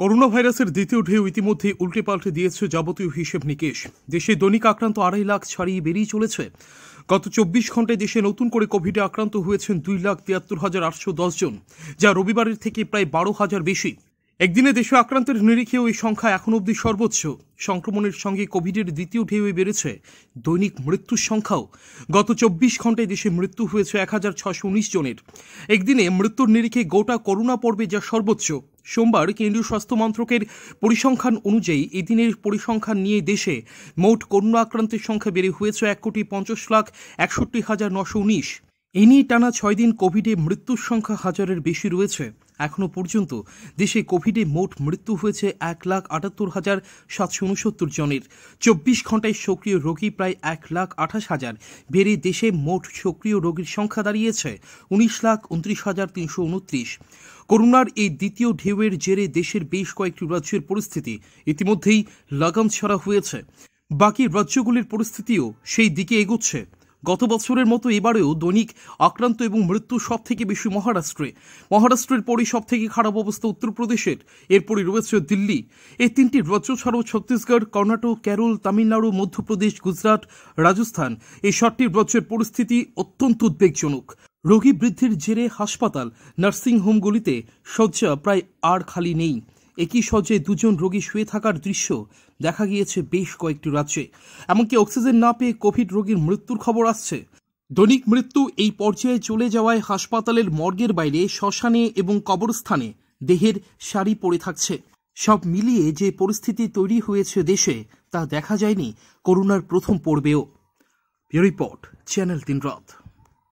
corona ভাইরাসের দ্বিতীয় ঢেউ ইতিমধ্যে উল্টে পাল্টে দিয়েছে যাবতীয় হিসেব নিকেশ দেশে দৈনিক আক্রান্ত আড়াই লাখ ছাড়িয়ে বেরিয়ে চলেছে গত চব্বিশ ঘন্টায় দেশে নতুন করে কোভিডে আক্রান্ত হয়েছেন দুই লাখ তিয়াত্তর হাজার আটশো জন যা রবিবারের থেকে প্রায় বারো হাজার বেশি একদিনে দেশে আক্রান্তের নিরিখেও এই সংখ্যা এখন অবধি সর্বোচ্চ সংক্রমণের সঙ্গে কোভিডের দ্বিতীয় ঢেউয়ে বেড়েছে দৈনিক মৃত্যুর সংখ্যাও গত চব্বিশ ঘন্টায় দেশে মৃত্যু হয়েছে এক হাজার ছশো উনিশ জনের একদিনে মৃত্যুর নিরিখে গোটা করোনা পর্বে যা সর্বোচ্চ সোমবার কেন্দ্রীয় স্বাস্থ্য মন্ত্রকের পরিসংখ্যান অনুযায়ী এদিনের পরিসংখ্যান নিয়ে দেশে মোট করোনা আক্রান্তের সংখ্যা বেড়ে হয়েছে এক কোটি পঞ্চাশ লাখ একষট্টি হাজার নশো উনিশ এ নিয়ে টানা ছয় দিন কোভিডে মৃত্যুর সংখ্যা হাজারের বেশি রয়েছে এখনও পর্যন্ত দেশে কোভিডে মোট মৃত্যু হয়েছে এক লাখ আটাত্তর হাজার সাতশো উনসত্তর জনের চব্বিশ ঘন্টায় সক্রিয় রোগী প্রায় এক লাখ আঠাশ হাজার বেড়ে দেশে মোট সক্রিয় রোগীর সংখ্যা দাঁড়িয়েছে উনিশ লাখ উনত্রিশ হাজার তিনশো উনত্রিশ করোনার এই দ্বিতীয় ঢেউয়ের জেরে দেশের বেশ কয়েকটি রাজ্যের পরিস্থিতি ইতিমধ্যেই লাগাম ছাড়া হয়েছে বাকি রাজ্যগুলির পরিস্থিতিও সেই দিকে এগোচ্ছে গত বছরের মতো এবারেও দৈনিক আক্রান্ত এবং মৃত্যু সব থেকে বেশি মহারাষ্ট্রে মহারাষ্ট্রের পরই সব থেকে খারাপ অবস্থা উত্তরপ্রদেশের এরপরই রয়েছে দিল্লি এই তিনটি রাজ্য ছাড়াও ছত্তিশগড় কর্ণাটক কেরল তামিলনাড়ু মধ্যপ্রদেশ গুজরাট রাজস্থান এই সাতটি রাজ্যের পরিস্থিতি অত্যন্ত উদ্বেগজনক রোগী বৃদ্ধির জেরে হাসপাতাল নার্সিংহোমগুলিতে শয্যা প্রায় আর খালি নেই একই সজ্জে দুজন রোগী শুয়ে থাকার দৃশ্য দেখা গিয়েছে বেশ কয়েকটি রাজ্যে এমনকি অক্সিজেন না পেয়ে কোভিড রোগীর মৃত্যুর খবর আসছে দৈনিক মৃত্যু এই পর্যায়ে চলে যাওয়ায় হাসপাতালের মর্গের বাইরে শ্মশানে এবং কবরস্থানে দেহের শাড়ি পড়ে থাকছে সব মিলিয়ে যে পরিস্থিতি তৈরি হয়েছে দেশে তা দেখা যায়নি করোনার প্রথম পর্বেও রিপোর্ট চ্যানেল তিন রথ